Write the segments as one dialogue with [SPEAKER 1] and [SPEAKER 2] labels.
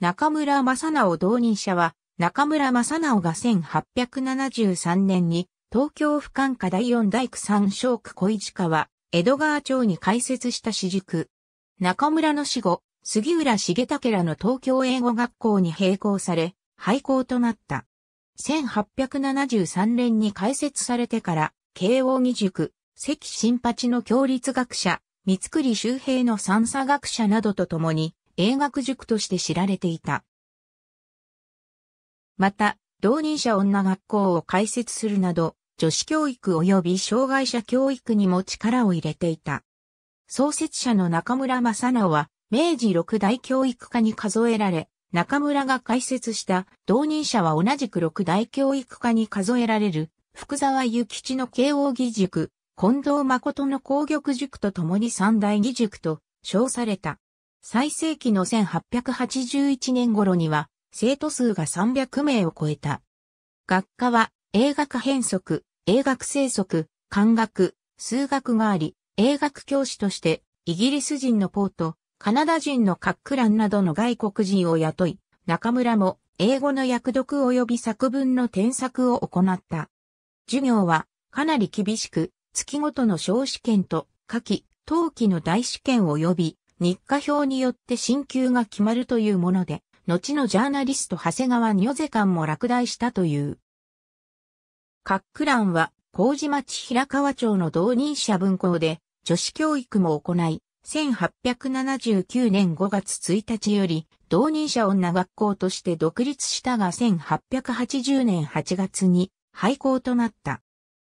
[SPEAKER 1] 中村正直同入者は、中村正直が1873年に、東京府管下第四大区三小区小市川、江戸川町に開設した私塾。中村の死後、杉浦重武らの東京英語学校に並行され、廃校となった。1873年に開設されてから、慶応義塾、関新八の共立学者、三栗周平の三佐学者などと共に、英学塾として知られていた。また、同人者女学校を開設するなど、女子教育及び障害者教育にも力を入れていた。創設者の中村正直は、明治六大教育課に数えられ、中村が開設した同人者は同じく六大教育課に数えられる、福沢諭吉の慶応義塾、近藤誠の工玉塾と共に三大義塾と称された。最盛期の1881年頃には、生徒数が300名を超えた。学科は、英学変則、英学生則、漢学、数学があり、英学教師として、イギリス人のポート、カナダ人のカックランなどの外国人を雇い、中村も英語の訳読及び作文の添削を行った。授業はかなり厳しく、月ごとの小試験と夏季、冬季の大試験及び日課表によって進級が決まるというもので、後のジャーナリスト長谷川如世間も落第したという。カックランは、麹町平川町の同任者分校で、女子教育も行い、1879年5月1日より、同任者女学校として独立したが1880年8月に廃校となった。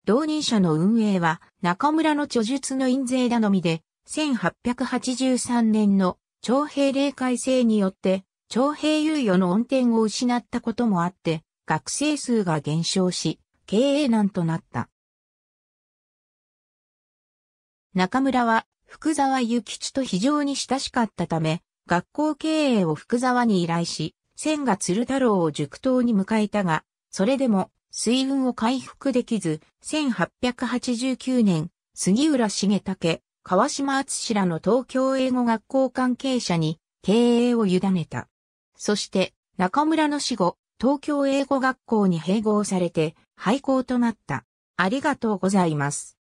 [SPEAKER 1] 同任者の運営は中村の著述の印税頼みで1883年の徴兵令改正によって、徴兵猶予の恩典を失ったこともあって、学生数が減少し、経営難となった。中村は福沢諭吉と非常に親しかったため、学校経営を福沢に依頼し、千賀鶴太郎を塾頭に迎えたが、それでも水運を回復できず、1889年、杉浦重武、川島厚氏らの東京英語学校関係者に経営を委ねた。そして、中村の死後、東京英語学校に併合されて、廃校となった。ありがとうございます。